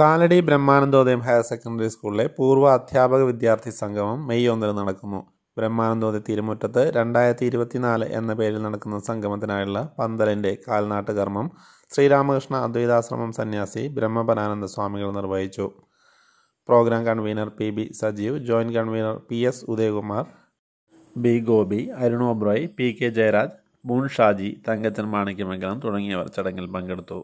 Kalady ബ്രഹ്മാനന്ദോദയം higher secondary സ്കൂളിലെ പൂർവ്വ അധ്യാപക വിദ്യാർത്ഥി സംഗമം മെയ് ഒന്നിന് നടക്കുന്നു ബ്രഹ്മാനന്ദോദയ തിരുമുറ്റത്ത് രണ്ടായിരത്തി ഇരുപത്തിനാല് എന്ന പേരിൽ നടക്കുന്ന സംഗമത്തിനായുള്ള പന്തലിൻ്റെ കാൽനാട്ട് കർമ്മം ശ്രീരാമകൃഷ്ണ അദ്വൈതാശ്രമം സന്യാസി ബ്രഹ്മപരാനന്ദ സ്വാമികൾ നിർവഹിച്ചു programme convener P B Sajeev joint convener P S Udayakumar B Gopi Arun Oberoi P K Jayaraj moon Shaji Thankachan Manikyamangalam തുടങ്ങിയവർ ചടങ്ങിൽ പങ്കെടുത്തു